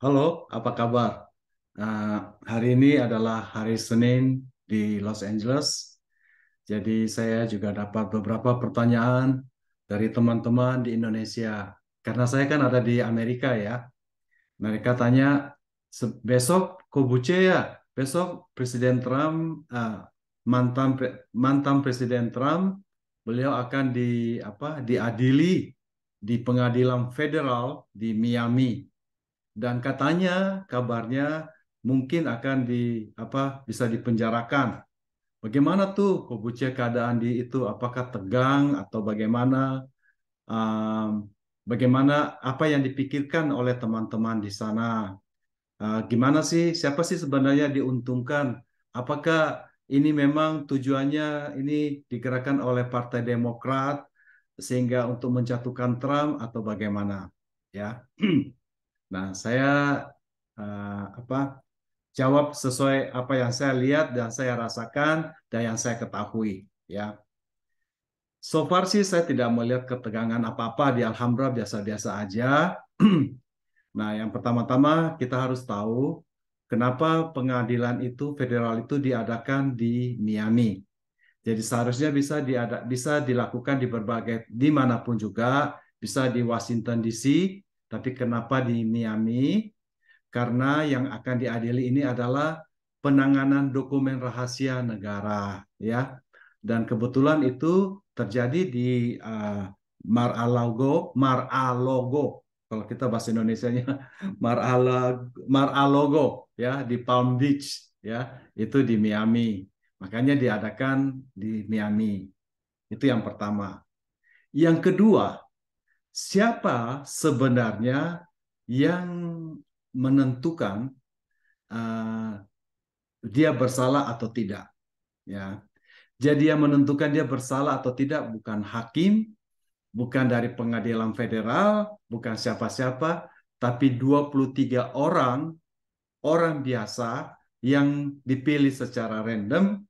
Halo, apa kabar? Nah, hari ini adalah hari Senin di Los Angeles. Jadi saya juga dapat beberapa pertanyaan dari teman-teman di Indonesia. Karena saya kan ada di Amerika ya. Mereka tanya, besok Kobuce ya? Besok Presiden Trump, uh, mantan mantan Presiden Trump, beliau akan di apa diadili di pengadilan federal di Miami dan katanya kabarnya mungkin akan di apa bisa dipenjarakan. Bagaimana tuh Kobuce keadaan di itu apakah tegang atau bagaimana um, bagaimana apa yang dipikirkan oleh teman-teman di sana? Uh, gimana sih siapa sih sebenarnya diuntungkan? Apakah ini memang tujuannya ini digerakkan oleh Partai Demokrat sehingga untuk menjatuhkan Trump atau bagaimana? Ya. Nah, saya uh, apa jawab sesuai apa yang saya lihat dan saya rasakan dan yang saya ketahui ya. So far sih saya tidak melihat ketegangan apa-apa di Alhambra biasa-biasa aja. nah, yang pertama-tama kita harus tahu kenapa pengadilan itu federal itu diadakan di Miami. Jadi seharusnya bisa diada, bisa dilakukan di berbagai dimanapun juga, bisa di Washington DC, tapi kenapa di Miami? Karena yang akan diadili ini adalah penanganan dokumen rahasia negara, ya. Dan kebetulan itu terjadi di uh, Mar-a-Lago, Mar-a-Logo. Kalau kita bahasa indonesia Mar-a-Lago ya di Palm Beach ya, itu di Miami. Makanya diadakan di Miami. Itu yang pertama. Yang kedua, siapa sebenarnya yang menentukan uh, dia bersalah atau tidak ya jadi yang menentukan dia bersalah atau tidak bukan hakim bukan dari pengadilan federal bukan siapa-siapa tapi 23 orang orang biasa yang dipilih secara random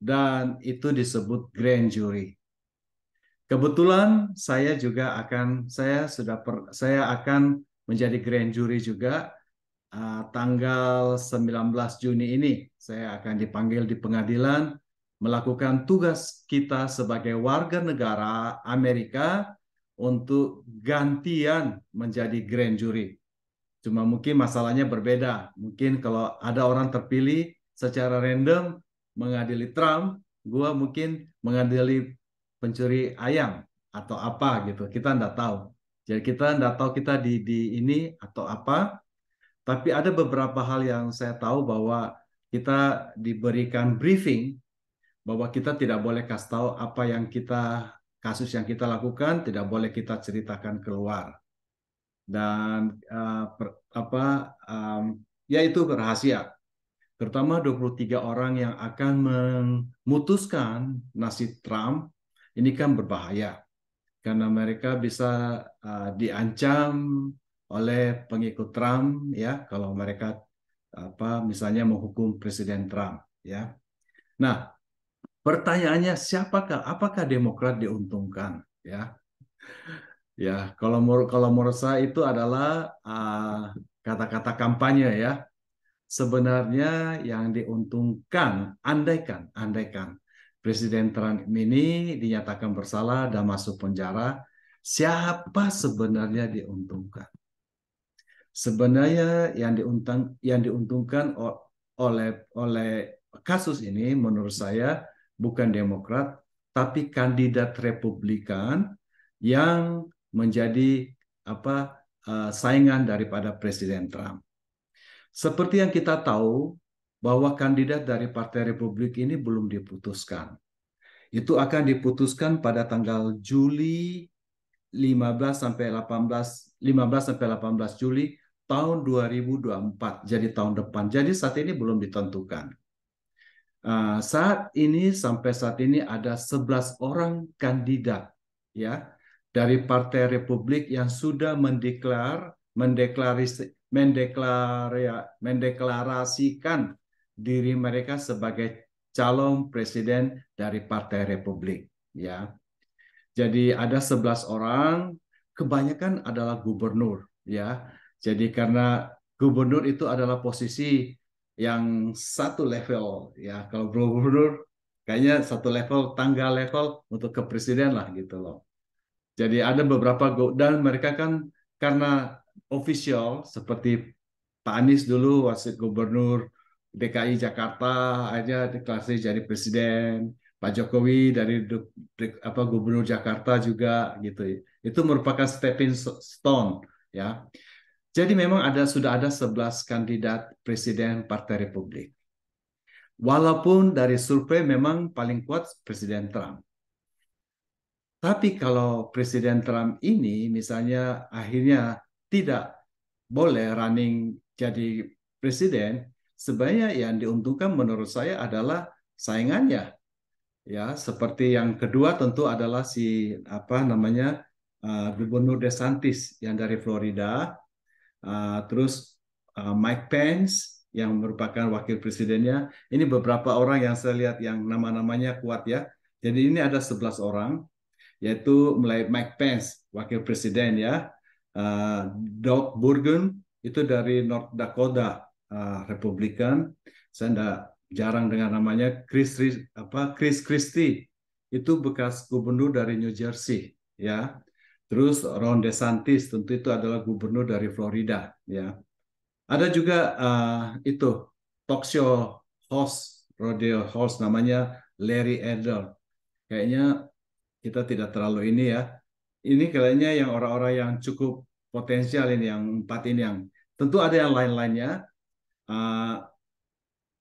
dan itu disebut grand jury Kebetulan saya juga akan saya sudah per, saya akan menjadi grand jury juga uh, tanggal 19 Juni ini saya akan dipanggil di pengadilan melakukan tugas kita sebagai warga negara Amerika untuk gantian menjadi grand jury. Cuma mungkin masalahnya berbeda. Mungkin kalau ada orang terpilih secara random mengadili Trump, gua mungkin mengadili pencuri ayam atau apa gitu kita tidak tahu jadi kita tidak tahu kita di di ini atau apa tapi ada beberapa hal yang saya tahu bahwa kita diberikan briefing bahwa kita tidak boleh kasih tahu apa yang kita kasus yang kita lakukan tidak boleh kita ceritakan keluar dan uh, per, apa um, ya rahasia terutama 23 orang yang akan memutuskan nasib Trump ini kan berbahaya karena mereka bisa uh, diancam oleh pengikut Trump ya kalau mereka apa misalnya menghukum presiden Trump ya. Nah, pertanyaannya siapakah apakah Demokrat diuntungkan ya? Ya, kalau kalau merasa itu adalah eh, kata-kata uh, kampanye ya. Sebenarnya yang diuntungkan andaikan andaikan Presiden Trump ini dinyatakan bersalah dan masuk penjara, siapa sebenarnya diuntungkan? Sebenarnya yang diuntung yang diuntungkan oleh oleh kasus ini menurut saya bukan Demokrat tapi kandidat Republikan yang menjadi apa eh, saingan daripada Presiden Trump. Seperti yang kita tahu bahwa kandidat dari Partai Republik ini belum diputuskan. Itu akan diputuskan pada tanggal Juli 15 sampai 18 15 sampai 18 Juli tahun 2024. Jadi tahun depan. Jadi saat ini belum ditentukan. Uh, saat ini sampai saat ini ada 11 orang kandidat ya dari Partai Republik yang sudah mendeklar mendeklarasi mendeklar, mendeklarasikan diri mereka sebagai calon presiden dari Partai Republik ya. Jadi ada 11 orang, kebanyakan adalah gubernur ya. Jadi karena gubernur itu adalah posisi yang satu level ya. Kalau gubernur kayaknya satu level tangga level untuk ke lah gitu loh. Jadi ada beberapa dan mereka kan karena official seperti Pak Anies dulu wasit gubernur, DKI Jakarta akhirnya deklarasi jadi presiden Pak Jokowi dari apa gubernur Jakarta juga gitu itu merupakan stepping stone ya jadi memang ada sudah ada 11 kandidat presiden Partai Republik walaupun dari survei memang paling kuat presiden Trump tapi kalau presiden Trump ini misalnya akhirnya tidak boleh running jadi presiden sebenarnya yang diuntungkan menurut saya adalah saingannya. Ya, seperti yang kedua tentu adalah si apa namanya uh, Gubernur DeSantis yang dari Florida, uh, terus uh, Mike Pence yang merupakan wakil presidennya. Ini beberapa orang yang saya lihat yang nama-namanya kuat ya. Jadi ini ada 11 orang yaitu mulai Mike Pence wakil presiden ya, uh, Doug Burgum itu dari North Dakota, uh, Republikan. Saya tidak jarang dengar namanya Chris apa Chris Christie itu bekas gubernur dari New Jersey ya. Terus Ron DeSantis tentu itu adalah gubernur dari Florida ya. Ada juga uh, itu talk show host rodeo host namanya Larry Elder. Kayaknya kita tidak terlalu ini ya. Ini kayaknya yang orang-orang yang cukup potensial ini yang empat ini yang tentu ada yang lain-lainnya Uh,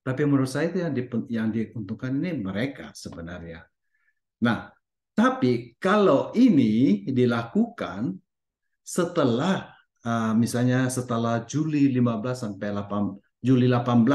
tapi menurut saya itu yang, di, yang diuntungkan ini mereka sebenarnya. Nah, tapi kalau ini dilakukan setelah uh, misalnya setelah Juli 15 sampai 8 Juli 18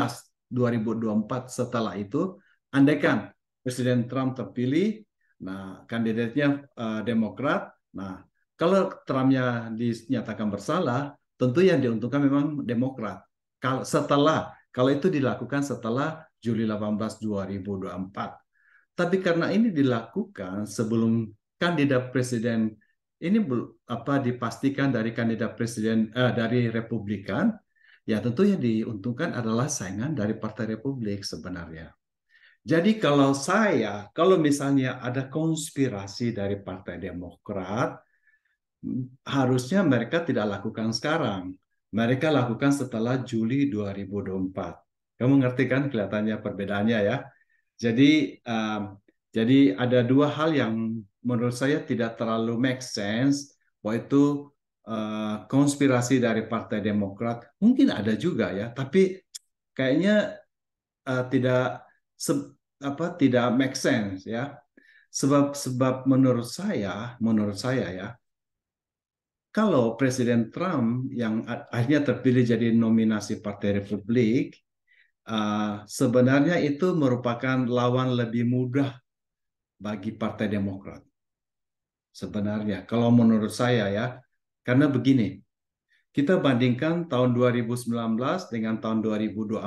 2024 setelah itu andaikan Presiden Trump terpilih, nah kandidatnya uh, Demokrat. Nah, kalau Trumpnya dinyatakan bersalah, tentu yang diuntungkan memang Demokrat. Kalau setelah kalau itu dilakukan setelah Juli 18 2024. Tapi karena ini dilakukan sebelum kandidat presiden ini apa dipastikan dari kandidat presiden eh, dari Republikan, ya tentu yang diuntungkan adalah saingan dari Partai Republik sebenarnya. Jadi kalau saya, kalau misalnya ada konspirasi dari Partai Demokrat, hmm, harusnya mereka tidak lakukan sekarang mereka lakukan setelah Juli 2024. Kamu mengerti kan kelihatannya perbedaannya ya. Jadi um, jadi ada dua hal yang menurut saya tidak terlalu make sense, yaitu uh, konspirasi dari Partai Demokrat. Mungkin ada juga ya, tapi kayaknya uh, tidak se apa tidak make sense ya. Sebab sebab menurut saya, menurut saya ya, kalau Presiden Trump yang akhirnya terpilih jadi nominasi Partai Republik, sebenarnya itu merupakan lawan lebih mudah bagi Partai Demokrat. Sebenarnya, kalau menurut saya ya, karena begini, kita bandingkan tahun 2019 dengan tahun 2024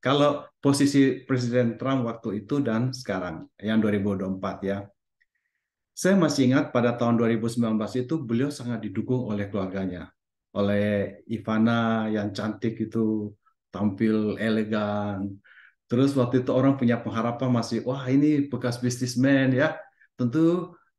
kalau posisi Presiden Trump waktu itu dan sekarang yang 2024 ya. Saya masih ingat pada tahun 2019 itu beliau sangat didukung oleh keluarganya, oleh Ivana yang cantik itu tampil elegan. Terus waktu itu orang punya pengharapan masih wah ini bekas bisnismen ya. Tentu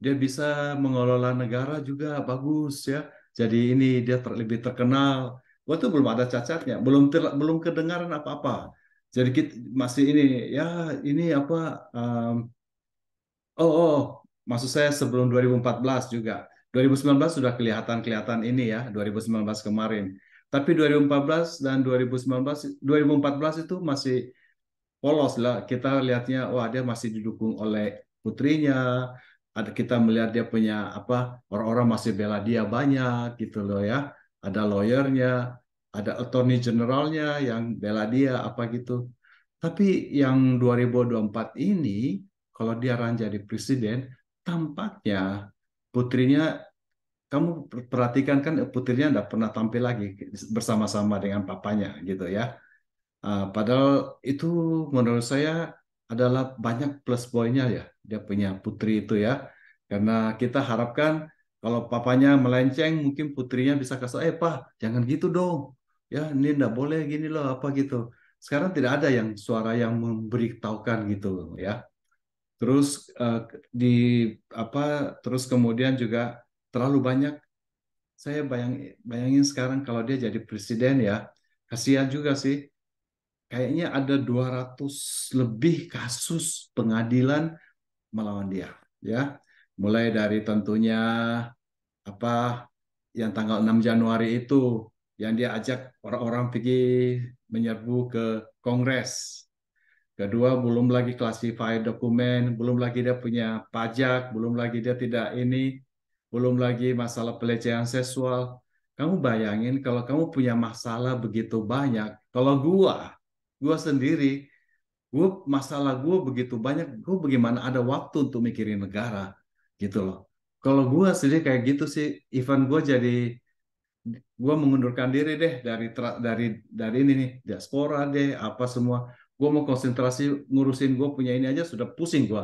dia bisa mengelola negara juga bagus ya. Jadi ini dia ter lebih terkenal. Waktu itu belum ada cacatnya, belum ter belum kedengaran apa-apa jadi kita masih ini ya ini apa um, oh oh maksud saya sebelum 2014 juga. 2019 sudah kelihatan-kelihatan ini ya, 2019 kemarin. Tapi 2014 dan 2019 2014 itu masih polos lah. Kita lihatnya wah dia masih didukung oleh putrinya. Ada kita melihat dia punya apa orang-orang masih bela dia banyak gitu loh ya. Ada lawyernya, ada attorney generalnya yang bela dia apa gitu. Tapi yang 2024 ini kalau dia ranjau jadi presiden, tampaknya putrinya kamu perhatikan kan putrinya tidak pernah tampil lagi bersama-sama dengan papanya gitu ya. Uh, padahal itu menurut saya adalah banyak plus poinnya ya dia punya putri itu ya. Karena kita harapkan kalau papanya melenceng mungkin putrinya bisa kasih eh pak jangan gitu dong ya ini tidak boleh gini loh apa gitu sekarang tidak ada yang suara yang memberitahukan gitu ya terus uh, di apa terus kemudian juga terlalu banyak saya bayang bayangin sekarang kalau dia jadi presiden ya kasihan juga sih kayaknya ada 200 lebih kasus pengadilan melawan dia ya mulai dari tentunya apa yang tanggal 6 Januari itu yang dia ajak orang-orang pergi menyerbu ke kongres Kedua, belum lagi classified dokumen, belum lagi dia punya pajak, belum lagi dia tidak ini, belum lagi masalah pelecehan seksual. Kamu bayangin kalau kamu punya masalah begitu banyak, kalau gua, gua sendiri, gua masalah gua begitu banyak, gua bagaimana ada waktu untuk mikirin negara gitu loh. Kalau gua sendiri kayak gitu sih, event gua jadi gue mengundurkan diri deh dari dari dari ini nih diaspora deh apa semua gue mau konsentrasi ngurusin gue punya ini aja sudah pusing gue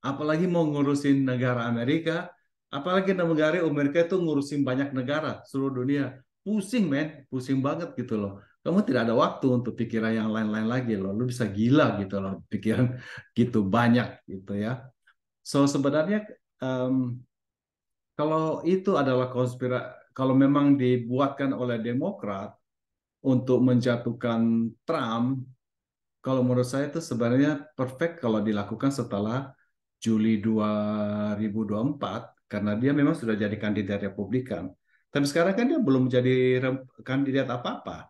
apalagi mau ngurusin negara Amerika apalagi negara Amerika itu ngurusin banyak negara seluruh dunia pusing men pusing banget gitu loh kamu tidak ada waktu untuk pikiran yang lain-lain lagi loh lu bisa gila gitu loh pikiran gitu banyak gitu ya so sebenarnya um, kalau itu adalah konspirasi kalau memang dibuatkan oleh Demokrat untuk menjatuhkan Trump kalau menurut saya itu sebenarnya perfect kalau dilakukan setelah Juli 2024 karena dia memang sudah jadi kandidat Republikan. Tapi sekarang kan dia belum jadi kandidat apa-apa.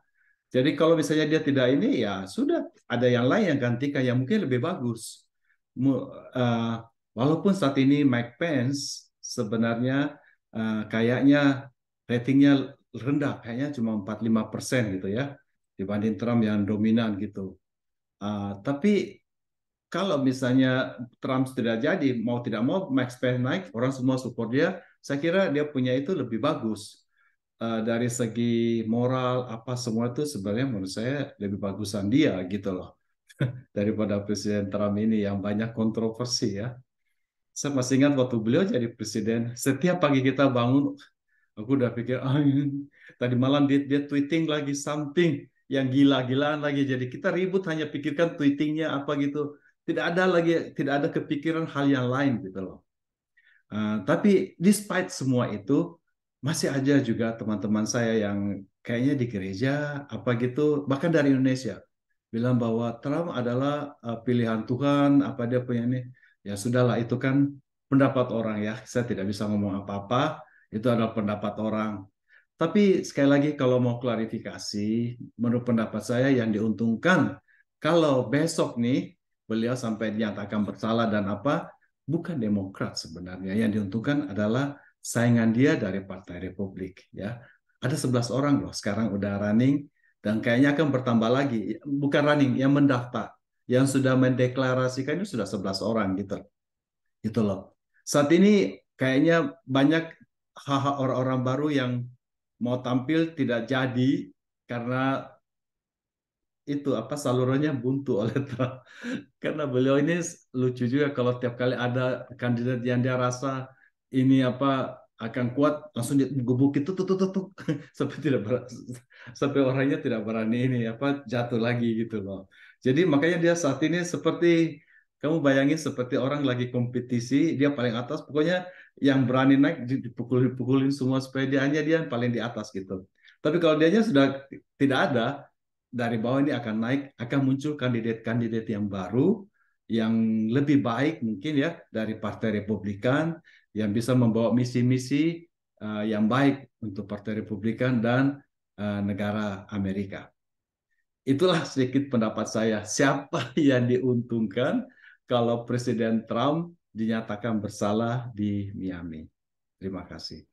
Jadi kalau misalnya dia tidak ini ya sudah ada yang lain yang gantikan yang mungkin lebih bagus. Eh, walaupun saat ini Mike Pence sebenarnya eh, kayaknya ratingnya rendah, kayaknya cuma 45 persen gitu ya dibanding Trump yang dominan gitu. Uh, tapi kalau misalnya Trump tidak jadi, mau tidak mau Max Payne naik, orang semua support dia, saya kira dia punya itu lebih bagus. Uh, dari segi moral, apa semua itu sebenarnya menurut saya lebih bagusan dia gitu loh. Daripada Presiden Trump ini yang banyak kontroversi ya. Saya masih ingat waktu beliau jadi presiden, setiap pagi kita bangun, aku udah pikir, ah, tadi malam dia, dia tweeting lagi something, yang gila-gilaan lagi. Jadi kita ribut hanya pikirkan tweetingnya apa gitu. Tidak ada lagi, tidak ada kepikiran hal yang lain gitu loh. Uh, tapi despite semua itu, masih aja juga teman-teman saya yang kayaknya di gereja apa gitu, bahkan dari Indonesia bilang bahwa Trump adalah uh, pilihan Tuhan, apa dia punya ini. Ya sudahlah itu kan pendapat orang ya. Saya tidak bisa ngomong apa-apa, itu adalah pendapat orang. Tapi sekali lagi kalau mau klarifikasi, menurut pendapat saya yang diuntungkan kalau besok nih beliau sampai dinyatakan bersalah dan apa, bukan Demokrat sebenarnya. Yang diuntungkan adalah saingan dia dari Partai Republik. ya Ada 11 orang loh sekarang udah running dan kayaknya akan bertambah lagi. Bukan running, yang mendaftar. Yang sudah mendeklarasikan itu sudah 11 orang gitu. Gitu loh. Saat ini kayaknya banyak hak orang-orang baru yang mau tampil tidak jadi karena itu apa salurannya buntu oleh Trump. karena beliau ini lucu juga kalau tiap kali ada kandidat yang dia rasa ini apa akan kuat langsung digebuk itu tuh tuh tuh, tuh. sampai tidak sampai orangnya tidak berani ini apa jatuh lagi gitu loh. Jadi makanya dia saat ini seperti kamu bayangin seperti orang lagi kompetisi, dia paling atas, pokoknya yang berani naik dipukul-pukulin semua supaya dia hanya dia paling di atas gitu. Tapi kalau dianya sudah tidak ada, dari bawah ini akan naik, akan muncul kandidat-kandidat yang baru, yang lebih baik mungkin ya dari Partai Republikan, yang bisa membawa misi-misi eh, yang baik untuk Partai Republikan dan eh, negara Amerika. Itulah sedikit pendapat saya. Siapa yang diuntungkan kalau Presiden Trump dinyatakan bersalah di Miami. Terima kasih.